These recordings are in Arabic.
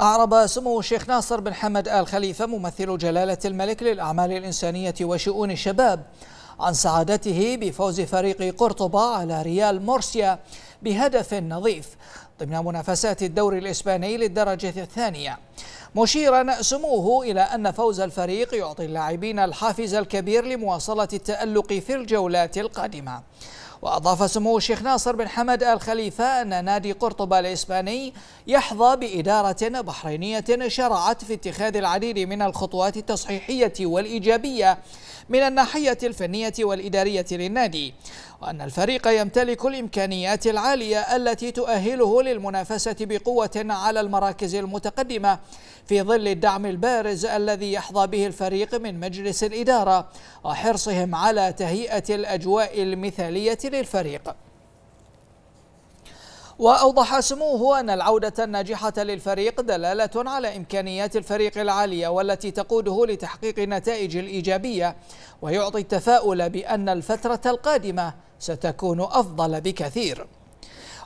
أعرب سمو الشيخ ناصر بن حمد آل خليفة ممثل جلالة الملك للأعمال الإنسانية وشؤون الشباب عن سعادته بفوز فريق قرطبة على ريال مورسيا بهدف نظيف ضمن منافسات الدوري الإسباني للدرجة الثانية مشيرا سموه إلى أن فوز الفريق يعطي اللاعبين الحافز الكبير لمواصلة التألق في الجولات القادمة وأضاف سمو الشيخ ناصر بن حمد آل خليفة أن نادي قرطبة الإسباني يحظى بإدارة بحرينية شرعت في اتخاذ العديد من الخطوات التصحيحية والإيجابية من الناحية الفنية والإدارية للنادي وأن الفريق يمتلك الإمكانيات العالية التي تؤهله للمنافسة بقوة على المراكز المتقدمة في ظل الدعم البارز الذي يحظى به الفريق من مجلس الإدارة وحرصهم على تهيئة الأجواء المثالية للفريق وأوضح سموه أن العودة الناجحة للفريق دلالة على إمكانيات الفريق العالية والتي تقوده لتحقيق النتائج الإيجابية ويعطي التفاؤل بأن الفترة القادمة ستكون أفضل بكثير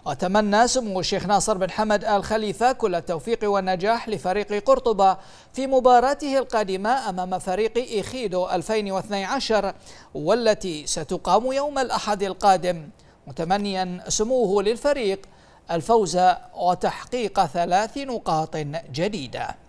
أتمنى سمو الشيخ ناصر بن حمد آل خليفة كل التوفيق والنجاح لفريق قرطبة في مباراته القادمة أمام فريق إيخيدو 2012 والتي ستقام يوم الأحد القادم متمنيا سموه للفريق الفوز وتحقيق ثلاث نقاط جديده